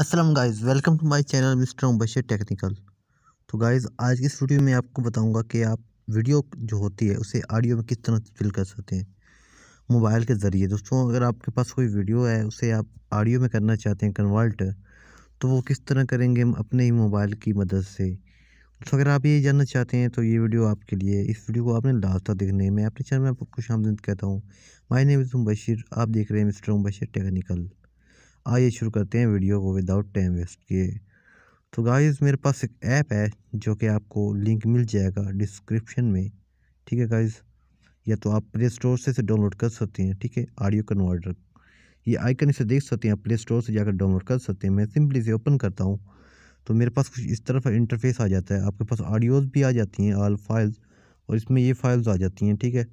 Aslam guys welcome to my channel mister Bashar technical तो guys आज की इस वीडियो में आपको बताऊंगा कि आप वीडियो जो होती है उसे ऑडियो में किस तरह तब्दील कर सकते हैं मोबाइल के ज़रिए दोस्तों अगर आपके पास कोई वीडियो है उसे आप ऑडियो में करना चाहते हैं कन्वर्ट तो वो किस तरह करेंगे अपने ही मोबाइल की मदद से तो अगर आप ये जानना चाहते हैं तो ये वीडियो आपके लिए इस वीडियो को आपने लास्ट तक देखने मैं अपने चैनल में आपको खुश आमदन कहता हूँ माई नेम इज़ बशीर आप देख रहे हैं मिस्टर बशीर टेक्निकल आइए शुरू करते हैं वीडियो को विदाउट टाइम वेस्ट किए तो गाइस मेरे पास एक ऐप है जो कि आपको लिंक मिल जाएगा डिस्क्रिप्शन में ठीक है गाइस या तो आप प्ले स्टोर से इसे डाउनलोड कर सकते हैं ठीक है ऑडियो कन्वर्टर ये आइकन इसे देख सकते हैं प्ले स्टोर से जाकर डाउनलोड कर सकते हैं मैं सिंपली इसे ओपन करता हूँ तो मेरे पास कुछ इस तरह का इंटरफेस आ जाता है आपके पास ऑडियोज़ भी आ जाती हैं आल फाइल्स और इसमें ये फाइल्स आ जाती हैं ठीक है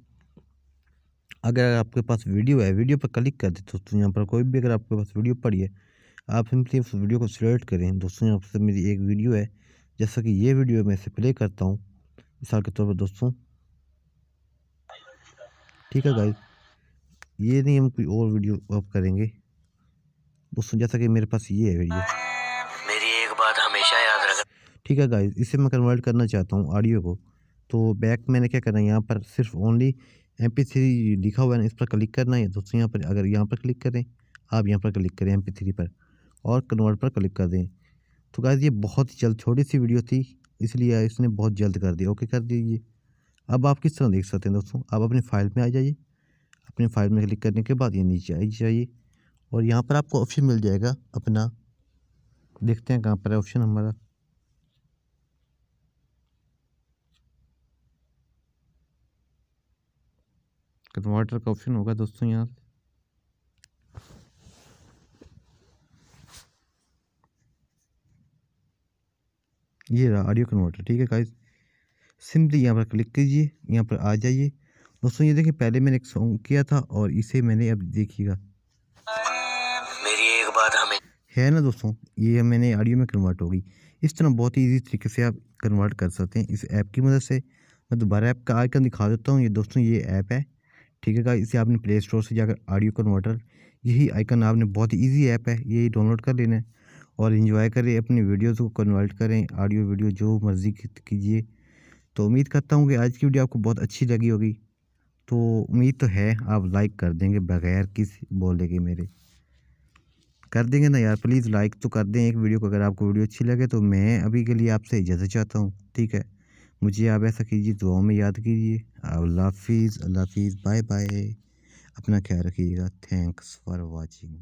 अगर आपके पास वीडियो है वीडियो पर क्लिक कर दे दोस्तों यहाँ पर कोई भी अगर आपके पास वीडियो पड़ी है आप सिंपली उस वीडियो को सिलेक्ट करें दोस्तों यहाँ पर मेरी एक वीडियो है जैसा कि ये वीडियो मैं इसे प्ले करता हूँ मिसाल के तौर पर दोस्तों ठीक है गाय ये नहीं हम कोई और वीडियो आप करेंगे दोस्तों जैसा कि मेरे पास ये है वीडियो मेरी एक बात हमेशा याद रख ठीक है गाइज इसे मैं कन्वर्ट करना चाहता हूँ ऑडियो को तो बैक मैंने क्या करना है यहाँ पर सिर्फ ओनली एम पी थ्री लिखा हुआ है इस पर क्लिक करना है दोस्तों यहाँ पर अगर यहाँ पर क्लिक करें आप यहाँ पर क्लिक करें एम पी थ्री पर और कन्वर्ट पर क्लिक कर दें तो गाइज ये बहुत ही जल्द छोटी सी वीडियो थी इसलिए इसने बहुत जल्द कर दिया ओके कर दीजिए अब आप किस तरह देख सकते हैं दोस्तों आप अपनी फाइल में आ जाइए अपनी फाइल में क्लिक करने के बाद ये नीचे आ जाइए और यहाँ पर आपको ऑप्शन मिल जाएगा अपना देखते हैं कहाँ पर है ऑप्शन हमारा कन्वर्टर का ऑप्शन होगा दोस्तों यहाँ ये रहा ऑडियो कन्वर्टर ठीक है गाइस सिंपली यहाँ पर क्लिक कीजिए यहाँ पर आ जाइए दोस्तों ये देखिए पहले मैंने एक सॉन्ग किया था और इसे मैंने अब देखिएगा मेरी एक बात हमें है ना दोस्तों ये मैंने ऑडियो में कन्वर्ट हो गई इस तरह बहुत ही ईजी तरीके से आप कन्वर्ट कर सकते हैं इस ऐप की मदद से मैं दोबारा ऐप का आइकन दिखा देता हूँ ये दोस्तों ये ऐप है ठीक है गाइस इसे आपने प्ले स्टोर से जाकर ऑडियो कन्वर्टर यही आइकन आपने बहुत ईजी ऐप है यही डाउनलोड कर लेना है और इन्जॉय करें अपनी वीडियोज़ को कन्वर्ट करें ऑडियो वीडियो जो मर्ज़ी कीजिए तो उम्मीद करता हूँ कि आज की वीडियो आपको बहुत अच्छी लगी होगी तो उम्मीद तो है आप लाइक कर देंगे बगैर किस बोले के मेरे कर देंगे ना यार प्लीज़ लाइक तो कर दें एक वीडियो को अगर आपको वीडियो अच्छी लगे तो मैं अभी के लिए आपसे इजाज़त चाहता हूँ ठीक है मुझे आप ऐसा कीजिए दुआओं में याद कीजिए अल्लाह हाफिज़ अल्लाह हाफिज़ बाय बाय अपना ख्याल रखिएगा थैंक्स फॉर वॉचिंग